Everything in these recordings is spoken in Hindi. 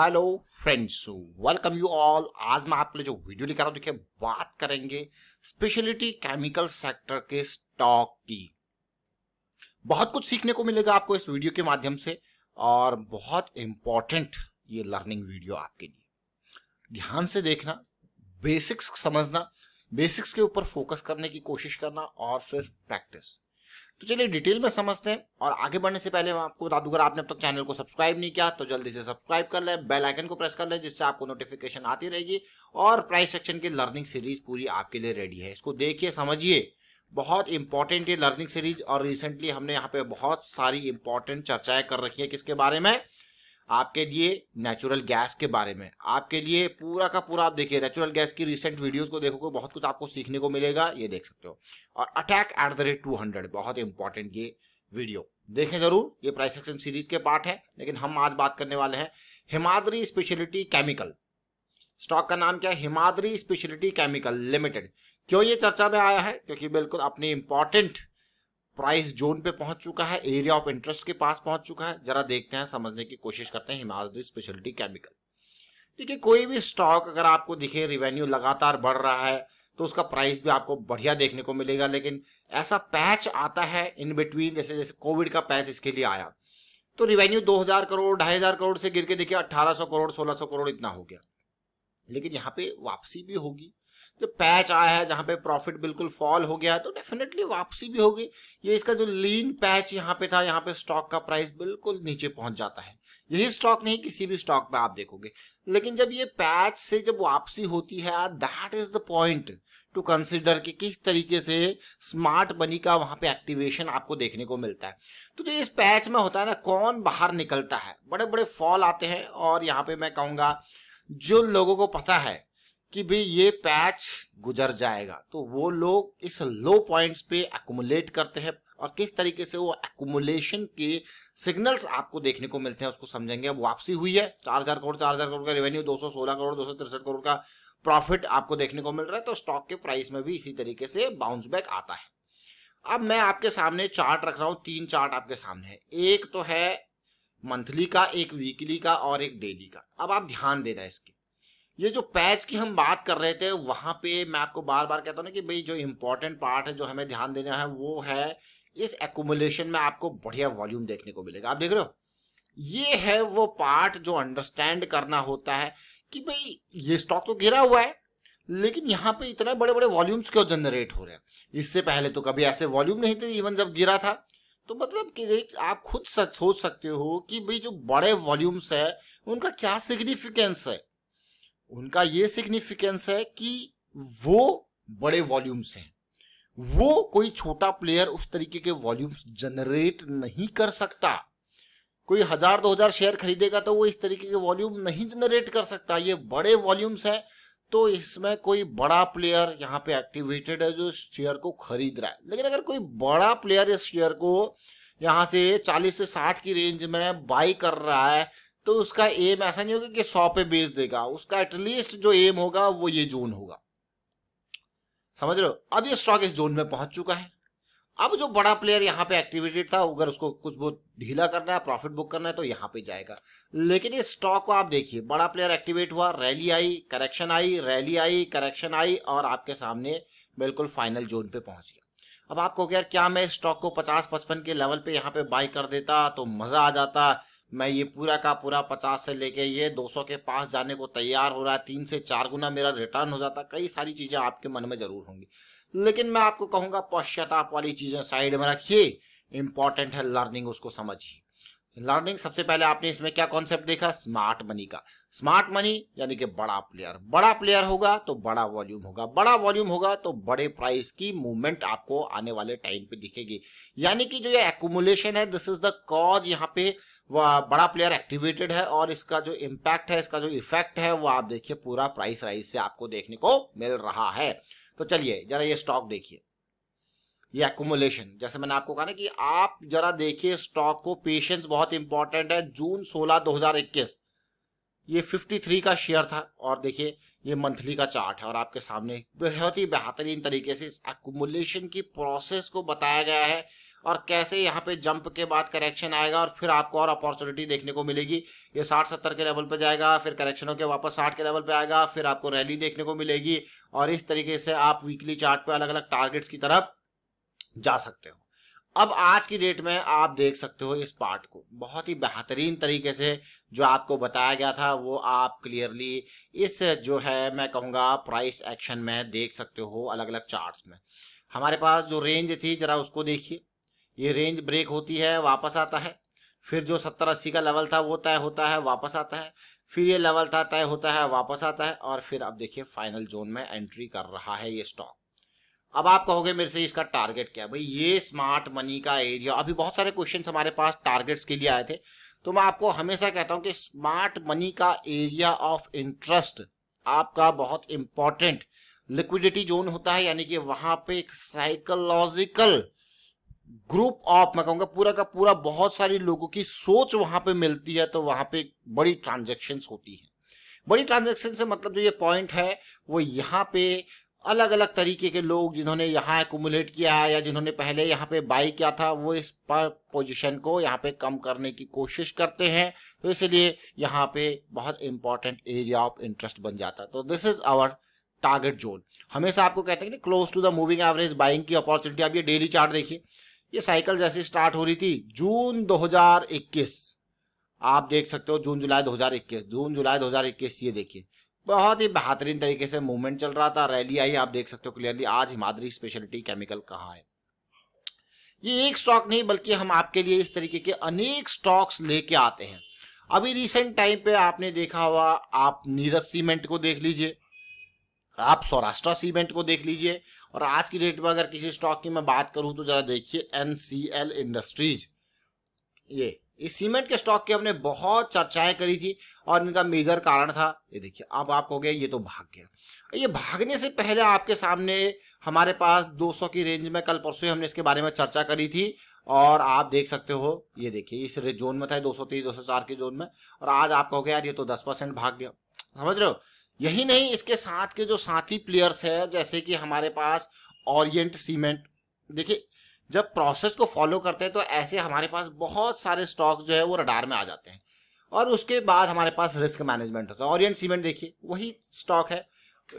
hello friends welcome you all आज मैं आपके लिए जो वीडियो लेकर रहा हूँ देखिए बात करेंगे स्पेशलिटी केमिकल सेक्टर के स्टॉक की बहुत कुछ सीखने को मिलेगा आपको इस वीडियो के माध्यम से और बहुत इम्पॉर्टेंट ये लर्निंग वीडियो आपके लिए ध्यान से देखना बेसिक्स समझना बेसिक्स के ऊपर फोकस करने की कोशिश करना और फिर प्रैक्टिस तो चलिए डिटेल में समझते हैं और आगे बढ़ने से पहले मैं आपको बता दूंगा आपने अब तक चैनल को सब्सक्राइब नहीं किया तो जल्दी से सब्सक्राइब कर लें बेल आइकन को प्रेस कर लें जिससे आपको नोटिफिकेशन आती रहेगी और प्राइस सेक्शन की लर्निंग सीरीज पूरी आपके लिए रेडी है इसको देखिए समझिए बहुत इंपॉर्टेंट ये लर्निंग सीरीज और रिसेंटली हमने यहाँ पे बहुत सारी इंपॉर्टेंट चर्चाएं कर रखी है किसके बारे में आपके लिए नेचुरल गैस के बारे में आपके लिए पूरा का पूरा आप देखिए नेचुरल गैस की रिसेंट वीडियोस को देखोगे बहुत कुछ आपको सीखने को मिलेगा ये देख सकते हो और attack at the rate two hundred बहुत इंपॉर्टेंट ये वीडियो देखें जरूर ये प्राइस एक्शन सीरीज के पार्ट है लेकिन हम आज बात करने वाले हैं हिमाद्री स्पेशलिटी केमिकल स्टॉक का नाम क्या है हिमाद्री स्पेशलिटी केमिकल लिमिटेड क्यों ये चर्चा में आया है क्योंकि बिल्कुल अपनी इंपॉर्टेंट प्राइस जोन पे पहुंच चुका है एरिया ऑफ इंटरेस्ट के पास पहुंच चुका है जरा देखते हैं समझने की कोशिश करते हैं हिमाचल स्पेशलिटी केमिकल ठीक है कोई भी स्टॉक अगर आपको दिखे रिवेन्यू लगातार बढ़ रहा है तो उसका प्राइस भी आपको बढ़िया देखने को मिलेगा लेकिन ऐसा पैच आता है इन बिटवीन जैसे जैसे कोविड का पैच इसके लिए आया तो रिवेन्यू 2000 करोड़ ढाई करोड़ से गिर के देखिए 1800 करोड़ 1600 करोड़ इतना हो गया लेकिन यहाँ पे वापसी भी होगी जो पैच आया है जहाँ पे प्रॉफिट बिल्कुल फॉल हो गया है तो डेफिनेटली वापसी भी होगी ये इसका जो लीन पैच यहाँ पे था यहाँ पे स्टॉक का प्राइस बिल्कुल नीचे पहुंच जाता है यही स्टॉक नहीं किसी भी स्टॉक में आप देखोगे लेकिन जब ये पैच से जब वापसी होती है that is the point to consider कि किस तरीके से स्मार्ट मनी का वहां पे एक्टिवेशन आपको देखने को मिलता है तो जो इस पैच में होता है ना कौन बाहर निकलता है बड़े बड़े फॉल आते हैं और यहाँ पे मैं कहूँगा जो लोगों को पता है कि भी ये पैच गुजर जाएगा तो वो लोग इस लो पॉइंट्स पे एकुमुलेट करते हैं और किस तरीके से वो एकुमुलेशन के सिग्नल्स आपको देखने को मिलते हैं उसको समझेंगे अब वापसी हुई है चार हजार करोड़ चार हजार करोड़ का रेवेन्यू दो सौ सोलह करोड़ दो सौ तिरसठ करोड़ का प्रॉफिट आपको देखने को मिल रहा है तो स्टॉक के प्राइस में भी इसी तरीके से बाउंस बैक आता है अब मैं आपके सामने चार्ट रख रहा हूँ तीन चार्ट आपके सामने है एक तो है मंथली का एक वीकली का और एक डेली का अब आप ध्यान दे रहे हैं इसके ये जो पैच की हम बात कर रहे थे वहां पे मैं आपको बार बार कहता हूँ ना कि भाई जो इम्पोर्टेंट पार्ट है जो हमें ध्यान देना है वो है इस एकोमुलेशन में आपको बढ़िया वॉल्यूम देखने को मिलेगा आप देख रहे हो ये है वो पार्ट जो अंडरस्टैंड करना होता है कि भाई ये स्टॉक तो घिरा हुआ है लेकिन यहाँ पे इतने बड़े बड़े वॉल्यूम्स क्यों जनरेट हो रहे हैं इससे पहले तो कभी ऐसे वॉल्यूम नहीं थे इवन जब गिरा था तो मतलब कि आप खुद सोच सकते हो कि भाई जो बड़े वॉल्यूम्स है उनका क्या सिग्निफिकेंस है उनका ये सिग्निफिकेंस है कि वो बड़े वॉल्यूम्स हैं वो कोई छोटा प्लेयर उस तरीके के वॉल्यूम्स जनरेट नहीं कर सकता कोई हजार दो हजार शेयर खरीदेगा तो वो इस तरीके के वॉल्यूम नहीं जनरेट कर सकता ये बड़े वॉल्यूम्स है तो इसमें कोई बड़ा प्लेयर यहाँ पे एक्टिवेटेड है जो शेयर को खरीद रहा है लेकिन अगर कोई बड़ा प्लेयर इस शेयर को यहाँ से 40 से 60 की रेंज में बाई कर रहा है तो उसका एम ऐसा नहीं होगा कि सौ पे बेच देगा उसका एटलीस्ट जो एम होगा वो ये जोन होगा समझ रहे हो अब ये स्टॉक इस जोन में पहुंच चुका है अब जो बड़ा प्लेयर यहाँ पे एक्टिवेटेड था अगर उसको कुछ बहुत ढीला करना है प्रॉफिट बुक करना है तो यहाँ पे जाएगा लेकिन इस स्टॉक को आप देखिए बड़ा प्लेयर एक्टिवेट हुआ रैली आई करेक्शन आई रैली आई करेक्शन आई और आपके सामने बिल्कुल फाइनल जोन पे पहुंच गया अब आपको यार क्या मैं इस स्टॉक को पचास पचपन के लेवल पे यहाँ पे बाई कर देता तो मज़ा आ जाता मैं ये पूरा का पूरा पचास से लेके ये दो सौ के पास जाने को तैयार हो रहा है तीन से चार गुना मेरा रिटर्न हो जाता कई सारी चीज़ें आपके मन में ज़रूर होंगी लेकिन मैं आपको कहूंगा पश्चाताप वाली चीज़ें साइड में रखिए इंपॉर्टेंट है लर्निंग उसको समझिए लर्निंग सबसे पहले आपने इसमें क्या कॉन्सेप्ट देखा स्मार्ट मनी का स्मार्ट मनी यानी कि बड़ा प्लेयर बड़ा प्लेयर होगा तो बड़ा वॉल्यूम होगा बड़ा वॉल्यूम होगा तो बड़े प्राइस की मूवमेंट आपको आने वाले टाइम पे दिखेगी यानी कि जो ये एकुमुलेशन है दिस इज द कॉज यहाँ पे बड़ा प्लेयर एक्टिवेटेड है और इसका जो इम्पैक्ट है इसका जो इफेक्ट है वो आप देखिए पूरा प्राइस राइज से आपको देखने को मिल रहा है तो चलिए जरा ये स्टॉक देखिए ये एकोमोलेशन जैसे मैंने आपको कहा ना कि आप जरा देखिए स्टॉक को पेशेंस बहुत इंपॉर्टेंट है जून 16 2021 ये 53 का शेयर था और देखिए ये मंथली का चार्ट है और आपके सामने बहुत ही बेहतरीन तरीके से इस एकोमोलेशन की प्रोसेस को बताया गया है और कैसे यहाँ पे जंप के बाद करेक्शन आएगा और फिर आपको और अपॉर्चुनिटी देखने को मिलेगी ये साठ सत्तर के लेवल पे जाएगा फिर करेक्शन होकर वापस साठ के लेवल पे आएगा फिर आपको रैली देखने को मिलेगी और इस तरीके से आप वीकली चार्ट पे अलग अलग टारगेट्स की तरफ जा सकते हो अब आज की डेट में आप देख सकते हो इस पार्ट को बहुत ही बेहतरीन तरीके से जो आपको बताया गया था वो आप क्लियरली इस जो है मैं कहूँगा प्राइस एक्शन में देख सकते हो अलग अलग चार्ट में हमारे पास जो रेंज थी जरा उसको देखिए ये रेंज ब्रेक होती है वापस आता है फिर जो सत्तर अस्सी का लेवल था वो तय होता है वापस आता है फिर ये लेवल था तय होता है वापस आता है और फिर अब देखिए फाइनल जोन में एंट्री कर रहा है ये स्टॉक अब आप कहोगे मेरे से इसका टारगेट क्या है भाई ये स्मार्ट मनी का एरिया अभी बहुत सारे क्वेश्चन हमारे पास टारगेट्स के लिए आए थे तो मैं आपको हमेशा कहता हूं कि स्मार्ट मनी का एरिया ऑफ इंटरेस्ट आपका बहुत इंपॉर्टेंट लिक्विडिटी जोन होता है यानी कि वहां पे एक साइकोलॉजिकल ग्रुप ऑफ मैं कहूंगा पूरा का पूरा बहुत सारे लोगों की सोच वहां पे मिलती है तो वहां पे बड़ी ट्रांजेक्शन होती है बड़ी ट्रांजेक्शन से मतलब जो ये पॉइंट है वो यहाँ पे अलग अलग तरीके के लोग जिन्होंने यहाँ एकट किया है या जिन्होंने पहले यहाँ पे बाई किया था वो इस पर पोजिशन को यहाँ पे कम करने की कोशिश करते हैं तो इसलिए यहाँ पे बहुत इंपॉर्टेंट एरिया ऑफ इंटरेस्ट बन जाता है तो this is our target zone हमेशा आपको कहते हैं कि close to the moving average buying की अपॉर्चुनिटी आप ये डेली चार्ट देखिए ये साइकिल जैसे स्टार्ट हो रही थी जून 2021 आप देख सकते हो जून जुलाई 2021 जून जुलाई 2021 ये देखिए बहुत ही बेहतरीन तरीके से मूवमेंट चल रहा था रैली आई आप देख सकते हो क्लियरली आज हिमाद्री स्पेशलिटी केमिकल कहाँ है ये एक स्टॉक नहीं बल्कि हम आपके लिए इस तरीके के अनेक स्टॉक्स लेके आते हैं अभी रिसेंट टाइम पे आपने देखा हुआ आप नीरज सीमेंट को देख लीजिए आप सौराष्ट्र सीमेंट को देख लीजिए और आज की डेट में अगर किसी स्टॉक की मैं बात करूं तो जरा देखिए एनसीएल इंडस्ट्रीज ये इस सीमेंट के स्टॉक की हमने बहुत चर्चाएं करी थी और इनका मेजर कारण था ये देखिए अब आप कहोगे ये तो भाग गया ये भागने से पहले आपके सामने हमारे पास 200 की रेंज में कल परसों हमने इसके बारे में चर्चा करी थी और आप देख सकते हो ये देखिए इस जोन में था सौ चार के जोन में और आज आप कहोगे यार ये तो दस परसेंट भाग गया समझ रहे हो यही नहीं इसके साथ के जो साथी प्लेयर्स है जैसे कि हमारे पास ओरिएंट सीमेंट देखिए जब प्रोसेस को फॉलो करते हैं तो ऐसे हमारे पास बहुत सारे स्टॉक जो है वो रडार में आ जाते हैं और उसके बाद हमारे पास रिस्क मैनेजमेंट होता है ओरिएंट सीमेंट देखिए वही स्टॉक है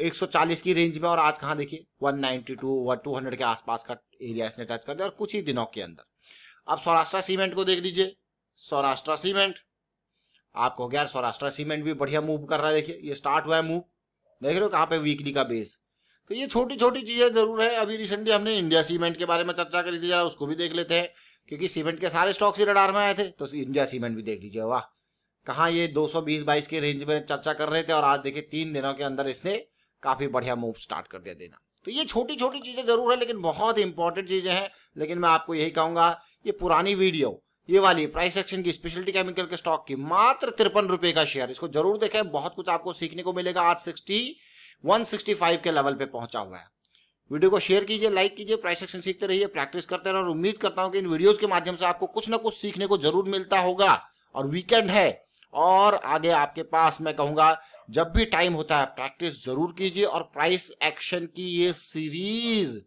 140 की रेंज में और आज कहाँ देखिए 192 व 200 के आसपास का एरिया इसने टच कर दिया और कुछ ही दिनों के अंदर अब सौराष्ट्र सीमेंट को देख लीजिए सौराष्ट्र सीमेंट आपको यार सौराष्ट्र सीमेंट भी बढ़िया मूव कर रहा है देखिए ये स्टार्ट हुआ है मूव देख रहे हो कहाँ पे वीकली का बेस तो ये छोटी छोटी चीज़ें जरूर है अभी रिसेंटली हमने इंडिया सीमेंट के बारे में चर्चा करी थी जरा उसको भी देख लेते हैं क्योंकि सीमेंट के सारे स्टॉक्स ही रडार में आए थे तो इंडिया सीमेंट भी देख लीजिए वाह कहाँ ये दो सौ के रेंज में चर्चा कर रहे थे और आज देखिए तीन दिनों के अंदर इसने काफ़ी बढ़िया मूव स्टार्ट कर दिया देना तो ये छोटी छोटी चीज़ें जरूर है लेकिन बहुत इंपॉर्टेंट चीज़ें हैं लेकिन मैं आपको यही कहूँगा ये पुरानी वीडियो ये वाली प्राइस एक्शन की स्पेशलिटी केमिकल के स्टॉक की मात्र तिरपन रुपए का शेयर इसको जरूर देखें बहुत कुछ आपको सीखने को मिलेगा आज सिक्सटी वन सिक्सटी फाइव के लेवल पे पहुंचा हुआ है वीडियो को शेयर कीजिए लाइक कीजिए प्राइस एक्शन सीखते रहिए प्रैक्टिस करते रहे और उम्मीद करता हूं कि इन वीडियोज के माध्यम से आपको कुछ ना कुछ सीखने को जरूर मिलता होगा और वीकेंड है और आगे आपके पास मैं कहूंगा जब भी टाइम होता है प्रैक्टिस जरूर कीजिए और प्राइस एक्शन की ये सीरीज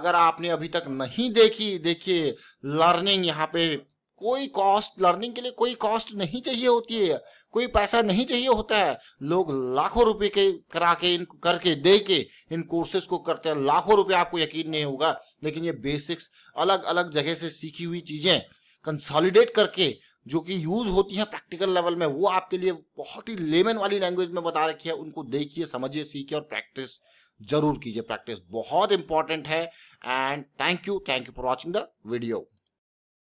अगर आपने अभी तक नहीं देखी देखिए लर्निंग यहाँ पे कोई कॉस्ट लर्निंग के लिए कोई कॉस्ट नहीं चाहिए होती है कोई पैसा नहीं चाहिए होता है लोग लाखों रुपए के करा के इन करके दे के इन कोर्सेज को करते हैं लाखों रुपए आपको यकीन नहीं होगा लेकिन ये बेसिक्स अलग अलग जगह से सीखी हुई चीजें कंसोलिडेट करके जो कि यूज होती है प्रैक्टिकल लेवल में वो आपके लिए बहुत ही लेमन वाली लैंग्वेज में बता रखी है उनको देखिए समझिए सीखिए और प्रैक्टिस जरूर कीजिए प्रैक्टिस बहुत इंपॉर्टेंट है and thank you thank you for watching the video